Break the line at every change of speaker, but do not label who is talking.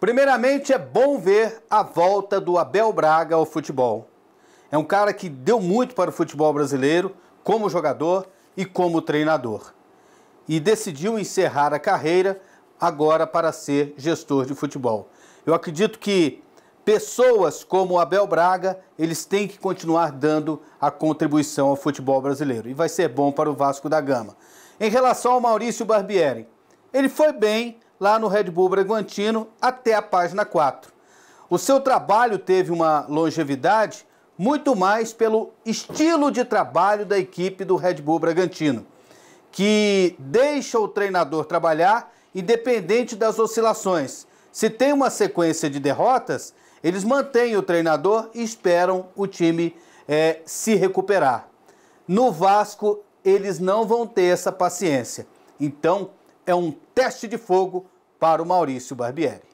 Primeiramente, é bom ver a volta do Abel Braga ao futebol. É um cara que deu muito para o futebol brasileiro, como jogador e como treinador. E decidiu encerrar a carreira agora para ser gestor de futebol. Eu acredito que pessoas como o Abel Braga, eles têm que continuar dando a contribuição ao futebol brasileiro. E vai ser bom para o Vasco da Gama. Em relação ao Maurício Barbieri, ele foi bem lá no Red Bull Bragantino até a página 4. O seu trabalho teve uma longevidade muito mais pelo estilo de trabalho da equipe do Red Bull Bragantino, que deixa o treinador trabalhar independente das oscilações. Se tem uma sequência de derrotas, eles mantêm o treinador e esperam o time é, se recuperar. No Vasco, eles não vão ter essa paciência. Então, é um teste de fogo para o Maurício Barbieri.